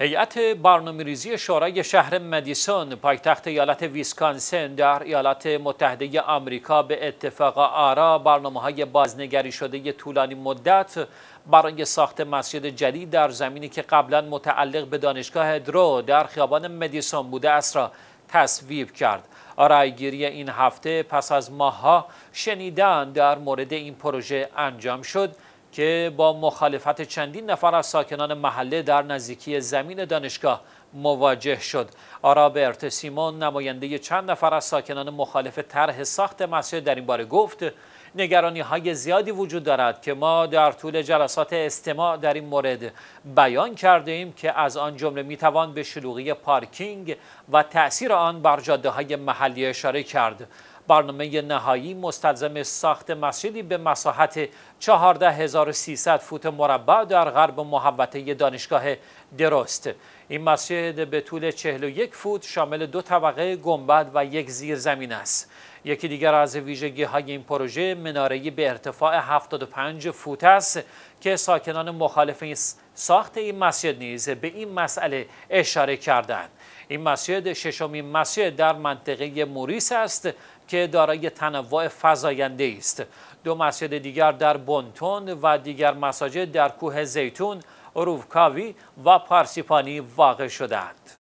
هیئت برنامه‌ریزی شورای شهر مدیسون پایتخت ایالت ویسکانسن در ایالات متحده آمریکا به اتفاق آرا برنامه‌های بازنگری شده طولانی مدت برای ساخت مسجد جدید در زمینی که قبلا متعلق به دانشگاه درو در خیابان مدیسون بوده است را تصویب کرد. رایگیری این هفته پس از ماهها شنیدن در مورد این پروژه انجام شد که با مخالفت چندین نفر از ساکنان محله در نزدیکی زمین دانشگاه مواجه شد آرابرت سیمون نماینده چند نفر از ساکنان مخالف طرح ساخت مسجد در این باره گفت نگرانی های زیادی وجود دارد که ما در طول جلسات استماع در این مورد بیان کرده ایم که از آن جمله می توان به شلوغی پارکینگ و تاثیر آن بر جاده های محلی اشاره کرد برنامه نهایی مستلزم ساخت مسجدی به مساحت 14300 فوت مربع در غرب محوطه دانشگاه درست این مسجد به طول 41 فوت شامل دو طبقه گنبد و یک زیرزمین است یکی دیگر از ویژگی های این پروژه مناره به ارتفاع 75 فوت است که ساکنان مخالف ساخت این مسجد نیز به این مسئله اشاره کردند این مسجد ششمین مسجد در منطقه موریس است که دارای تنوع فضاینده است دو مسجد دیگر در بونتون و دیگر مساجد در کوه زیتون روفکاوی و پارسیپانی واقع شدند